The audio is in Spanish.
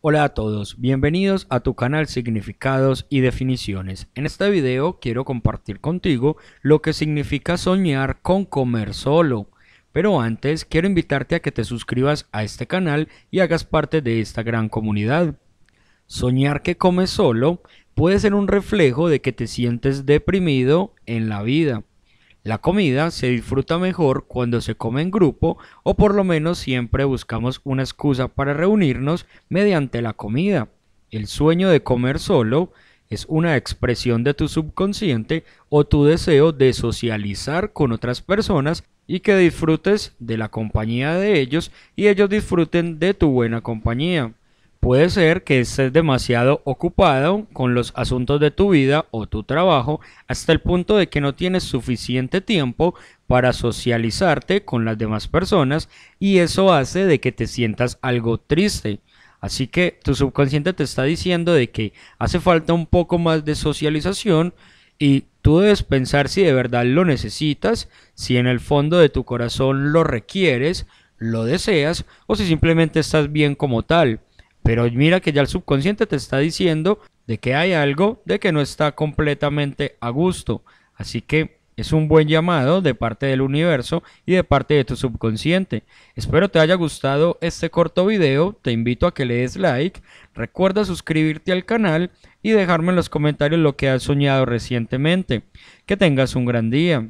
Hola a todos, bienvenidos a tu canal Significados y Definiciones. En este video quiero compartir contigo lo que significa soñar con comer solo. Pero antes quiero invitarte a que te suscribas a este canal y hagas parte de esta gran comunidad. Soñar que comes solo puede ser un reflejo de que te sientes deprimido en la vida. La comida se disfruta mejor cuando se come en grupo o por lo menos siempre buscamos una excusa para reunirnos mediante la comida. El sueño de comer solo es una expresión de tu subconsciente o tu deseo de socializar con otras personas y que disfrutes de la compañía de ellos y ellos disfruten de tu buena compañía. Puede ser que estés demasiado ocupado con los asuntos de tu vida o tu trabajo hasta el punto de que no tienes suficiente tiempo para socializarte con las demás personas y eso hace de que te sientas algo triste. Así que tu subconsciente te está diciendo de que hace falta un poco más de socialización y tú debes pensar si de verdad lo necesitas, si en el fondo de tu corazón lo requieres, lo deseas o si simplemente estás bien como tal. Pero mira que ya el subconsciente te está diciendo de que hay algo, de que no está completamente a gusto. Así que es un buen llamado de parte del universo y de parte de tu subconsciente. Espero te haya gustado este corto video, te invito a que le des like, recuerda suscribirte al canal y dejarme en los comentarios lo que has soñado recientemente. Que tengas un gran día.